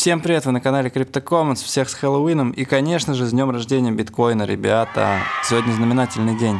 Всем привет, вы на канале CryptoCommons, всех с Хэллоуином и, конечно же, с днем рождения биткоина, ребята. Сегодня знаменательный день.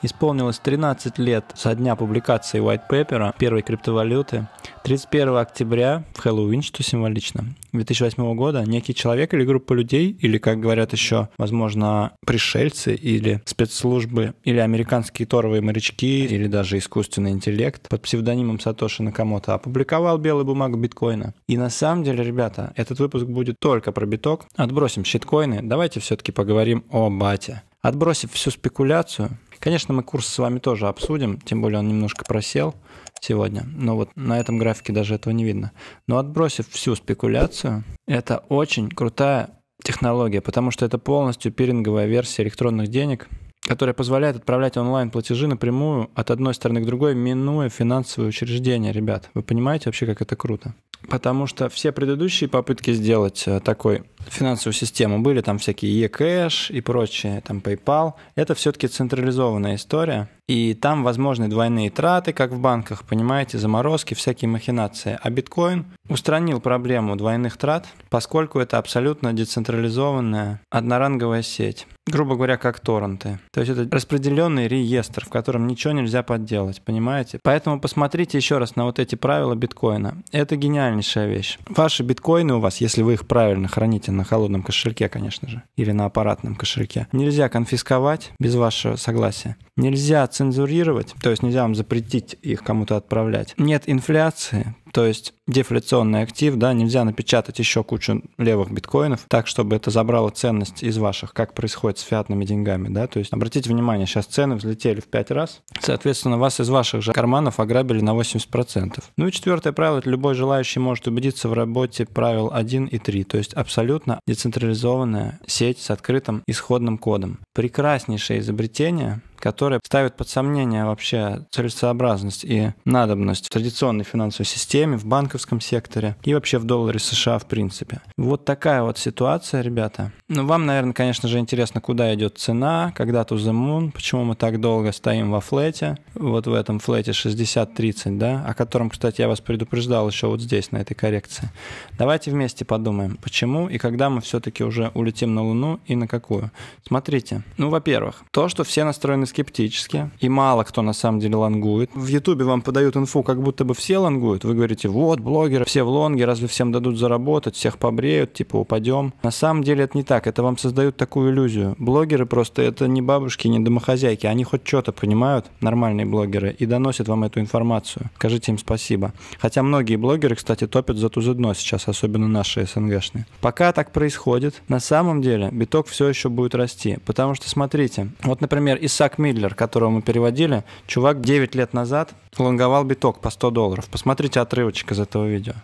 Исполнилось 13 лет со дня публикации White Paper, первой криптовалюты. 31 октября в Хэллоуин, что символично, 2008 года некий человек или группа людей, или, как говорят еще, возможно, пришельцы или спецслужбы, или американские торовые морячки, или даже искусственный интеллект под псевдонимом Сатоши Накамото опубликовал белую бумагу биткоина. И на самом деле, ребята, этот выпуск будет только про биток. Отбросим щиткоины, давайте все-таки поговорим о бате. Отбросив всю спекуляцию, Конечно, мы курс с вами тоже обсудим, тем более он немножко просел сегодня. Но вот на этом графике даже этого не видно. Но отбросив всю спекуляцию, это очень крутая технология, потому что это полностью пиринговая версия электронных денег, которая позволяет отправлять онлайн-платежи напрямую от одной стороны к другой, минуя финансовые учреждения, ребят. Вы понимаете вообще, как это круто? Потому что все предыдущие попытки сделать э, такой финансовую систему. Были там всякие eCash и прочее, там PayPal. Это все-таки централизованная история. И там возможны двойные траты, как в банках, понимаете, заморозки, всякие махинации. А биткоин устранил проблему двойных трат, поскольку это абсолютно децентрализованная одноранговая сеть. Грубо говоря, как торренты. То есть это распределенный реестр, в котором ничего нельзя подделать, понимаете? Поэтому посмотрите еще раз на вот эти правила биткоина. Это гениальнейшая вещь. Ваши биткоины у вас, если вы их правильно храните на холодном кошельке, конечно же, или на аппаратном кошельке. Нельзя конфисковать без вашего согласия. Нельзя цензурировать, то есть нельзя вам запретить их кому-то отправлять. Нет инфляции, то есть дефляционный актив, да, нельзя напечатать еще кучу левых биткоинов, так, чтобы это забрало ценность из ваших, как происходит с фиатными деньгами, да, то есть обратите внимание, сейчас цены взлетели в 5 раз, соответственно, вас из ваших же карманов ограбили на 80%. Ну и четвертое правило, это любой желающий может убедиться в работе правил 1 и 3, то есть абсолютно децентрализованная сеть с открытым исходным кодом. Прекраснейшее изобретение, которые ставят под сомнение вообще целесообразность и надобность в традиционной финансовой системе, в банковском секторе и вообще в долларе США в принципе. Вот такая вот ситуация, ребята. Ну, вам, наверное, конечно же, интересно, куда идет цена, когда to the moon, почему мы так долго стоим во флете, вот в этом флете 60-30, да, о котором, кстати, я вас предупреждал еще вот здесь, на этой коррекции. Давайте вместе подумаем, почему и когда мы все-таки уже улетим на Луну и на какую. Смотрите, ну, во-первых, то, что все настроены скептически, и мало кто на самом деле лонгует. В Ютубе вам подают инфу, как будто бы все лонгуют. Вы говорите, вот, блогеры, все в лонге, разве всем дадут заработать, всех побреют, типа упадем. На самом деле это не так, это вам создают такую иллюзию. Блогеры просто это не бабушки, не домохозяйки, они хоть что-то понимают, нормальные блогеры, и доносят вам эту информацию. Скажите им спасибо. Хотя многие блогеры, кстати, топят за туз дно сейчас, особенно наши СНГшные. Пока так происходит, на самом деле биток все еще будет расти, потому что, смотрите, вот, например, Исаак Миллер, которого мы переводили, чувак 9 лет назад лонговал биток по 100 долларов. Посмотрите отрывочек из этого видео.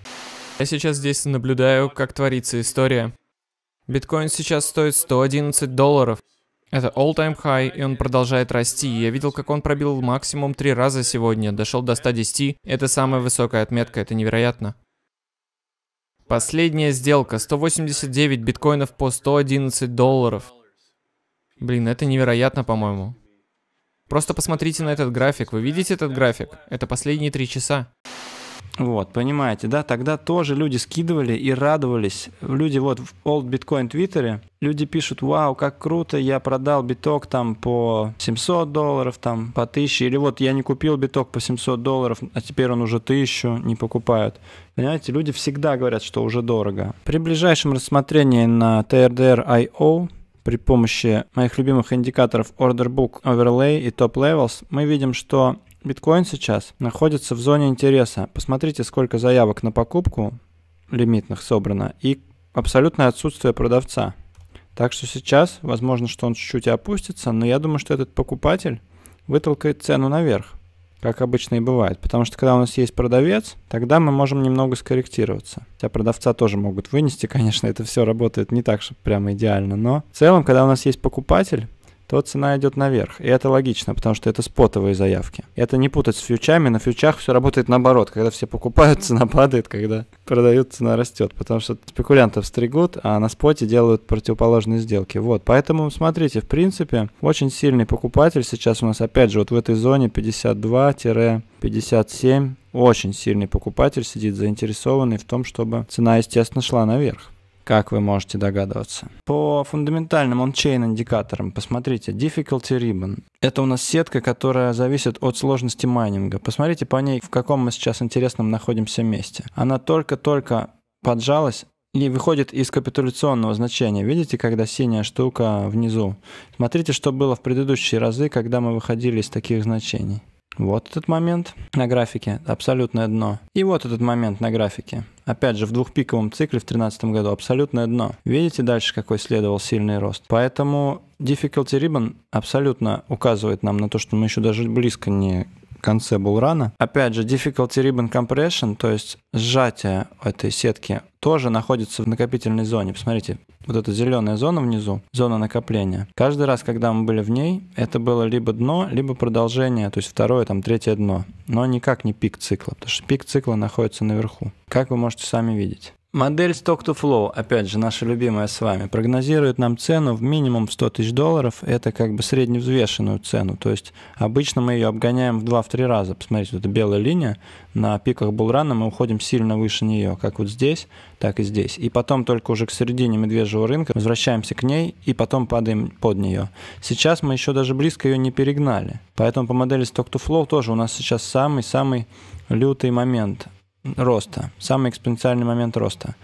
Я сейчас здесь наблюдаю, как творится история. Биткоин сейчас стоит 111 долларов. Это all-time high, и он продолжает расти. Я видел, как он пробил максимум три раза сегодня, дошел до 110. Это самая высокая отметка, это невероятно. Последняя сделка, 189 биткоинов по 111 долларов. Блин, это невероятно, по-моему. Просто посмотрите на этот график. Вы видите этот график? Это последние три часа. Вот, понимаете, да, тогда тоже люди скидывали и радовались. Люди вот в Old Bitcoin Твиттере, люди пишут, вау, как круто, я продал биток там по 700 долларов, там по 1000, или вот я не купил биток по 700 долларов, а теперь он уже 1000, не покупают. Понимаете, люди всегда говорят, что уже дорого. При ближайшем рассмотрении на TRDR.io при помощи моих любимых индикаторов Order Book Overlay и Top Levels, мы видим, что биткоин сейчас находится в зоне интереса. Посмотрите, сколько заявок на покупку лимитных собрано и абсолютное отсутствие продавца. Так что сейчас, возможно, что он чуть-чуть опустится, но я думаю, что этот покупатель вытолкает цену наверх как обычно и бывает. Потому что когда у нас есть продавец, тогда мы можем немного скорректироваться. Хотя продавца тоже могут вынести, конечно, это все работает не так, чтобы прямо идеально. Но в целом, когда у нас есть покупатель, то цена идет наверх. И это логично, потому что это спотовые заявки. Это не путать с фьючами. На фьючах все работает наоборот. Когда все покупают, цена падает, когда продают, цена растет. Потому что спекулянтов стригут, а на споте делают противоположные сделки. Вот, поэтому смотрите, в принципе, очень сильный покупатель сейчас у нас, опять же, вот в этой зоне 52-57. Очень сильный покупатель сидит заинтересованный в том, чтобы цена, естественно, шла наверх как вы можете догадываться. По фундаментальным ончейн индикаторам посмотрите Difficulty Ribbon. Это у нас сетка, которая зависит от сложности майнинга. Посмотрите по ней, в каком мы сейчас интересном находимся месте. Она только-только поджалась и выходит из капитуляционного значения. Видите, когда синяя штука внизу? Смотрите, что было в предыдущие разы, когда мы выходили из таких значений. Вот этот момент на графике, абсолютное дно. И вот этот момент на графике. Опять же, в двухпиковом цикле в 2013 году абсолютное дно. Видите дальше, какой следовал сильный рост? Поэтому difficulty ribbon абсолютно указывает нам на то, что мы еще даже близко не конце булрана. Опять же, difficulty ribbon compression, то есть сжатие этой сетки, тоже находится в накопительной зоне. Посмотрите, вот эта зеленая зона внизу, зона накопления. Каждый раз, когда мы были в ней, это было либо дно, либо продолжение, то есть второе, там, третье дно. Но никак не пик цикла, потому что пик цикла находится наверху. Как вы можете сами видеть. Модель Stock to Flow, опять же, наша любимая с вами, прогнозирует нам цену в минимум 100 тысяч долларов. Это как бы средневзвешенную цену. То есть обычно мы ее обгоняем в 2-3 раза. Посмотрите, вот эта белая линия. На пиках булрана мы уходим сильно выше нее, как вот здесь, так и здесь. И потом только уже к середине медвежьего рынка возвращаемся к ней и потом падаем под нее. Сейчас мы еще даже близко ее не перегнали. Поэтому по модели Stock to Flow тоже у нас сейчас самый-самый лютый момент – роста, самый экспоненциальный момент роста.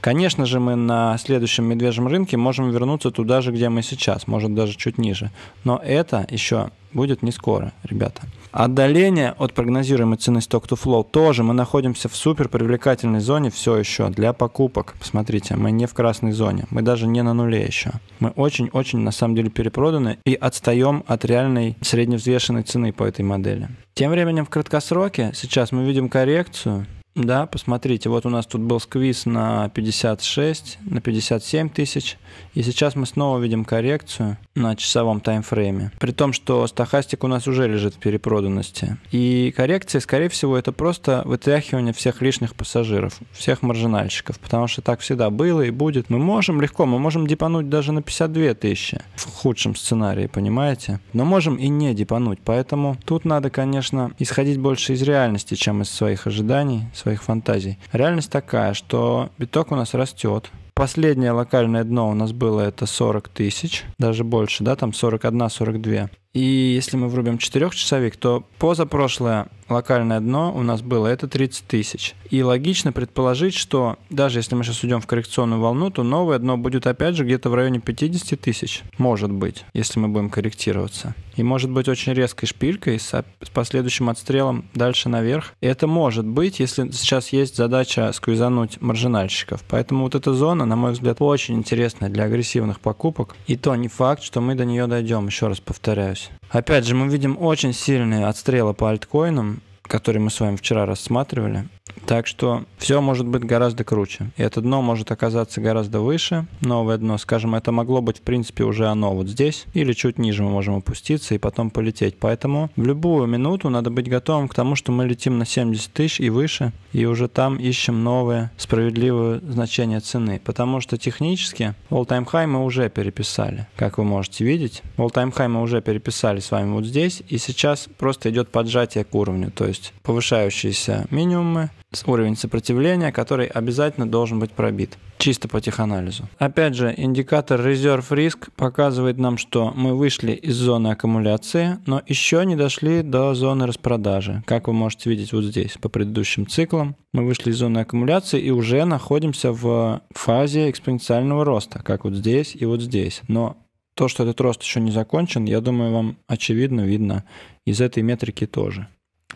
Конечно же, мы на следующем медвежьем рынке можем вернуться туда же, где мы сейчас, может даже чуть ниже. Но это еще будет не скоро, ребята. Отдаление от прогнозируемой цены stock to flow тоже. Мы находимся в супер привлекательной зоне все еще для покупок. Посмотрите, мы не в красной зоне, мы даже не на нуле еще. Мы очень-очень на самом деле перепроданы и отстаем от реальной средневзвешенной цены по этой модели. Тем временем в краткосроке сейчас мы видим коррекцию да, посмотрите, вот у нас тут был сквиз на 56, на 57 тысяч, и сейчас мы снова видим коррекцию на часовом таймфрейме, при том, что стахастик у нас уже лежит в перепроданности. И коррекция, скорее всего, это просто вытряхивание всех лишних пассажиров, всех маржинальщиков, потому что так всегда было и будет. Мы можем легко, мы можем депануть даже на 52 тысячи в худшем сценарии, понимаете? Но можем и не депануть, поэтому тут надо, конечно, исходить больше из реальности, чем из своих ожиданий, своих фантазий. Реальность такая, что биток у нас растет, Последнее локальное дно у нас было это 40 тысяч, даже больше, да, там 41-42. И если мы врубим четырехчасовик, то позапрошлое локальное дно у нас было это 30 тысяч. И логично предположить, что даже если мы сейчас уйдем в коррекционную волну, то новое дно будет опять же где-то в районе 50 тысяч. Может быть, если мы будем корректироваться. И может быть очень резкой шпилькой с последующим отстрелом дальше наверх. И это может быть, если сейчас есть задача сквизануть маржинальщиков. Поэтому вот эта зона, на мой взгляд, очень интересная для агрессивных покупок. И то не факт, что мы до нее дойдем, еще раз повторяюсь. Опять же, мы видим очень сильные отстрелы по альткоинам, который мы с вами вчера рассматривали. Так что все может быть гораздо круче. И это дно может оказаться гораздо выше, новое дно. Скажем, это могло быть, в принципе, уже оно вот здесь. Или чуть ниже мы можем опуститься и потом полететь. Поэтому в любую минуту надо быть готовым к тому, что мы летим на 70 тысяч и выше. И уже там ищем новые справедливые значения цены. Потому что технически all-time high мы уже переписали. Как вы можете видеть, all-time high мы уже переписали с вами вот здесь. И сейчас просто идет поджатие к уровню. То есть есть повышающиеся минимумы, уровень сопротивления, который обязательно должен быть пробит, чисто по теханализу. Опять же, индикатор Reserve Risk показывает нам, что мы вышли из зоны аккумуляции, но еще не дошли до зоны распродажи. Как вы можете видеть вот здесь, по предыдущим циклам, мы вышли из зоны аккумуляции и уже находимся в фазе экспоненциального роста, как вот здесь и вот здесь. Но то, что этот рост еще не закончен, я думаю, вам очевидно видно из этой метрики тоже.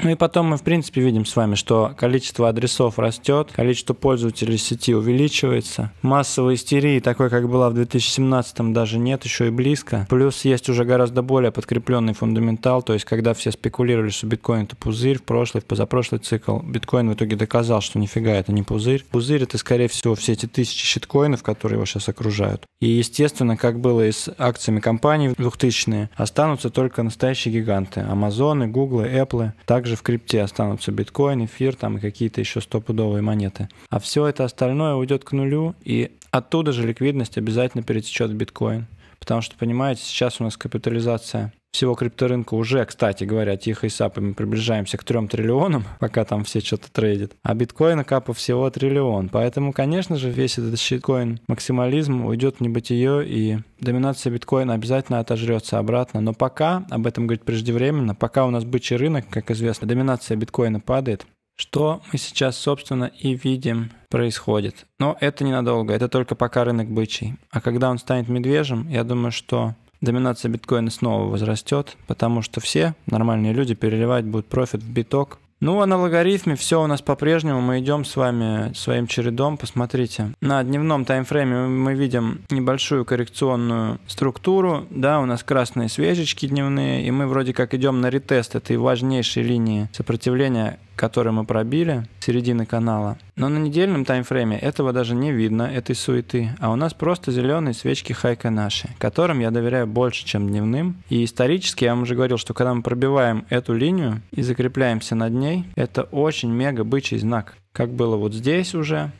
Ну и потом мы, в принципе, видим с вами, что количество адресов растет, количество пользователей сети увеличивается. Массовой истерии, такой, как была в 2017, даже нет, еще и близко. Плюс есть уже гораздо более подкрепленный фундаментал, то есть когда все спекулировали, что биткоин это пузырь, в прошлый, в позапрошлый цикл, биткоин в итоге доказал, что нифига это не пузырь. Пузырь это, скорее всего, все эти тысячи щиткоинов, которые его сейчас окружают. И, естественно, как было и с акциями компаний в 2000-е, останутся только настоящие гиганты. Амазоны, Гуглы, Apple. Также также в крипте останутся биткоин, эфир там и какие-то еще стопудовые монеты. А все это остальное уйдет к нулю, и оттуда же ликвидность обязательно перетечет в биткоин. Потому что, понимаете, сейчас у нас капитализация всего крипторынка уже, кстати говоря, тихо и сапами приближаемся к 3 триллионам, пока там все что-то трейдят. А биткоина капа всего триллион. Поэтому, конечно же, весь этот щиткоин максимализм уйдет в небытие, и доминация биткоина обязательно отожрется обратно. Но пока, об этом говорить преждевременно, пока у нас бычий рынок, как известно, доминация биткоина падает, что мы сейчас, собственно, и видим происходит. Но это ненадолго, это только пока рынок бычий. А когда он станет медвежьим, я думаю, что доминация биткоина снова возрастет, потому что все нормальные люди переливать будут профит в биток. Ну а на логарифме все у нас по-прежнему, мы идем с вами своим чередом, посмотрите. На дневном таймфрейме мы видим небольшую коррекционную структуру, да, у нас красные свечечки дневные, и мы вроде как идем на ретест этой важнейшей линии сопротивления, который мы пробили, середины канала. Но на недельном таймфрейме этого даже не видно, этой суеты, а у нас просто зеленые свечки хайка наши, которым я доверяю больше, чем дневным. И исторически я вам уже говорил, что когда мы пробиваем эту линию и закрепляемся над ней, это очень мега бычий знак. Как было вот здесь уже,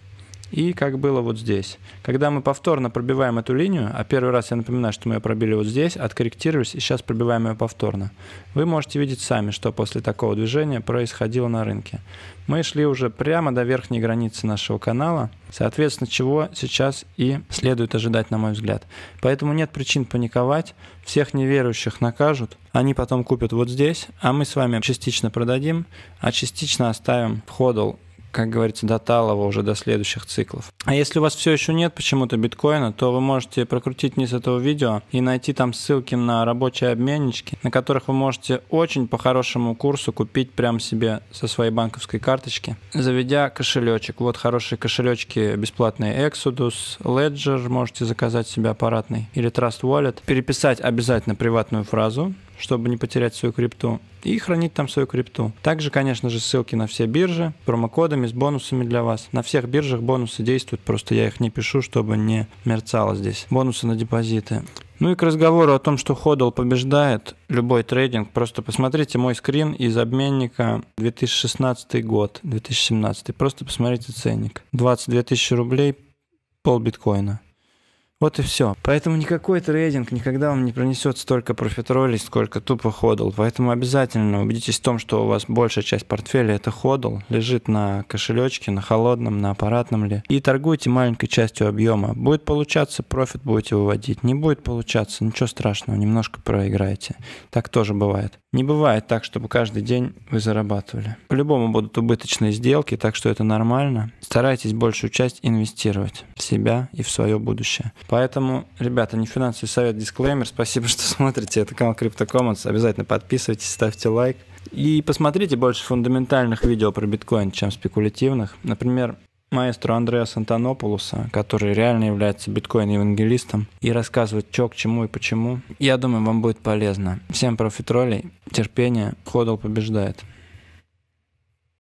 и как было вот здесь. Когда мы повторно пробиваем эту линию, а первый раз я напоминаю, что мы ее пробили вот здесь, откорректировались и сейчас пробиваем ее повторно, вы можете видеть сами, что после такого движения происходило на рынке. Мы шли уже прямо до верхней границы нашего канала, соответственно, чего сейчас и следует ожидать, на мой взгляд. Поэтому нет причин паниковать, всех неверующих накажут, они потом купят вот здесь, а мы с вами частично продадим, а частично оставим в ходл как говорится, до талого уже до следующих циклов. А если у вас все еще нет почему-то биткоина, то вы можете прокрутить вниз этого видео и найти там ссылки на рабочие обменнички, на которых вы можете очень по хорошему курсу купить прямо себе со своей банковской карточки, заведя кошелечек. Вот хорошие кошелечки бесплатные Exodus, Ledger, можете заказать себе аппаратный или Trust Wallet. Переписать обязательно приватную фразу, чтобы не потерять свою крипту, и хранить там свою крипту. Также, конечно же, ссылки на все биржи, промокодами, с бонусами для вас. На всех биржах бонусы действуют, просто я их не пишу, чтобы не мерцало здесь. Бонусы на депозиты. Ну и к разговору о том, что ходл побеждает любой трейдинг, просто посмотрите мой скрин из обменника 2016 год, 2017. Просто посмотрите ценник. 22 тысячи рублей, пол биткоина. Вот и все. Поэтому никакой трейдинг никогда вам не принесет столько профитролей, сколько тупо ходл. Поэтому обязательно убедитесь в том, что у вас большая часть портфеля это ходл, лежит на кошелечке, на холодном, на аппаратном ли. И торгуйте маленькой частью объема. Будет получаться, профит будете выводить. Не будет получаться, ничего страшного, немножко проиграете. Так тоже бывает. Не бывает так, чтобы каждый день вы зарабатывали. По-любому будут убыточные сделки, так что это нормально. Старайтесь большую часть инвестировать в себя и в свое будущее. Поэтому, ребята, не финансовый совет, дисклеймер. Спасибо, что смотрите. Это канал CryptoCommons. Обязательно подписывайтесь, ставьте лайк. И посмотрите больше фундаментальных видео про биткоин, чем спекулятивных. Например, маэстро Андреас Антонопулуса, который реально является биткоин-евангелистом, и рассказывает что к чему и почему. Я думаю, вам будет полезно. Всем профитролей, терпения, ходл побеждает.